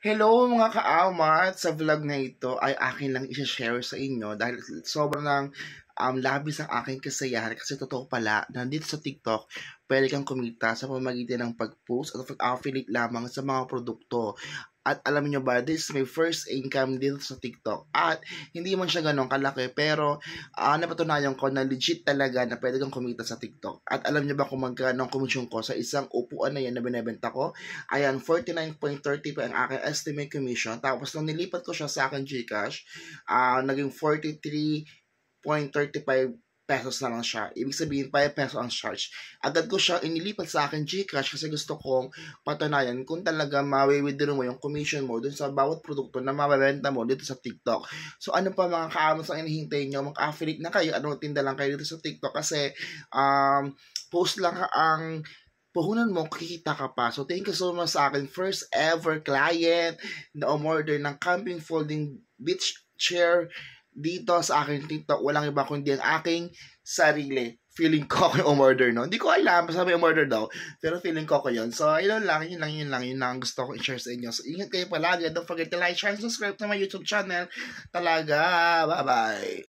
Hello mga ka-ama kaawmat! Sa vlog na ito ay akin lang isa-share sa inyo dahil sobrang ng um, labis ang aking kasayahan kasi totoo pala na dito sa TikTok pwede kang kumita sa pamagitan ng pag-post at pag-affiliate lamang sa mga produkto. At alam niyo ba, this is my first income dito sa TikTok. At hindi man siya ganun kalaki, pero uh, napatunayan ko na legit talaga na pwede kang kumita sa TikTok. At alam niyo ba kung magkano ang komisyon ko sa isang upuan na yan na binebenta ko? Ayan, 49.30 pa ang aking estimate commission. Tapos nung nilipat ko siya sa akin Gcash, uh, naging 43.35 pesos na lang siya. Ibig sabihin, 5 pesos ang charge. Agad ko siya inilipat sa akin Gcash kasi gusto kong patunayan kung talaga mawi-withdraw mo yung commission mo dun sa bawat produkto na mababenta mo dito sa TikTok. So, ano pa mga ka-Amazon ang hinihintay nyo? Mag-affiliate na kayo. Ano, tinda lang kayo dito sa TikTok kasi um, post lang ang puhunan mo, kikita ka pa. So, thank you so much sa akin. First ever client na umorder ng camping folding beach chair dito sa aking TikTok, walang iba kundi ang aking sarili. Feeling ko ako yung umorder, no? Hindi ko alam, basta may umorder daw. Pero feeling ko ko yun. So, yun lang, yun lang, yun lang, yun lang gusto ko i-share sa inyo. So, ingat kayo palagi. Don't forget to like, share, and subscribe to my YouTube channel. Talaga, bye-bye.